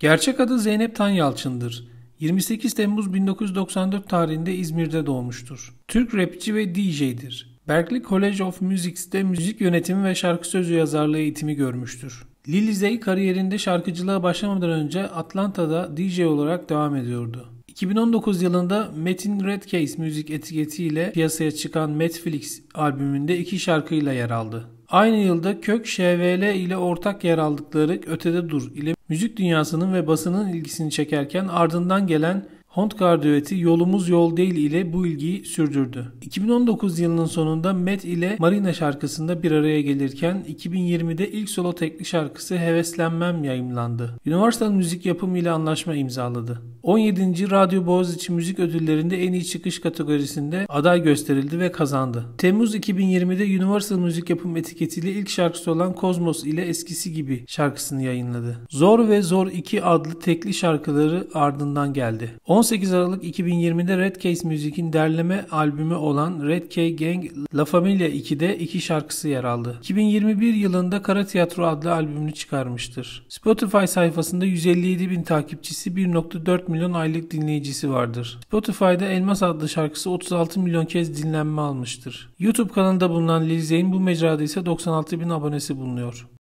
Gerçek adı Zeynep Tan Yalçın'dır. 28 Temmuz 1994 tarihinde İzmir'de doğmuştur. Türk rapçi ve DJ'dir. Berkeley College of Music'te müzik yönetimi ve şarkı sözü yazarlığı eğitimi görmüştür. Lil Zey kariyerinde şarkıcılığa başlamadan önce Atlanta'da DJ olarak devam ediyordu. 2019 yılında Metin Redcase müzik etiketiyle piyasaya çıkan Netflix albümünde iki şarkıyla yer aldı. Aynı yılda Kök ŞVL ile ortak yer aldıkları Ötede Dur ile müzik dünyasının ve basının ilgisini çekerken ardından gelen Hontkar düeti Yolumuz Yol Değil ile bu ilgiyi sürdürdü. 2019 yılının sonunda Met ile Marina şarkısında bir araya gelirken 2020'de ilk solo tekli şarkısı Heveslenmem yayımlandı. Universal Müzik Yapımı ile anlaşma imzaladı. 17. Radyo Boğaziçi Müzik Ödülleri'nde en iyi çıkış kategorisinde aday gösterildi ve kazandı. Temmuz 2020'de Universal Müzik Yapım etiketiyle ilk şarkısı olan Kozmos ile Eskisi Gibi şarkısını yayınladı. Zor ve Zor 2 adlı tekli şarkıları ardından geldi. 10 18 Aralık 2020'de Red Case Music'in derleme albümü olan Red K Gang La Familia 2'de iki şarkısı yer aldı. 2021 yılında Kara Tiyatro adlı albümünü çıkarmıştır. Spotify sayfasında 157 bin takipçisi 1.4 milyon aylık dinleyicisi vardır. Spotify'da Elmas adlı şarkısı 36 milyon kez dinlenme almıştır. YouTube kanalında bulunan Lil Zane bu mecrada ise 96 bin abonesi bulunuyor.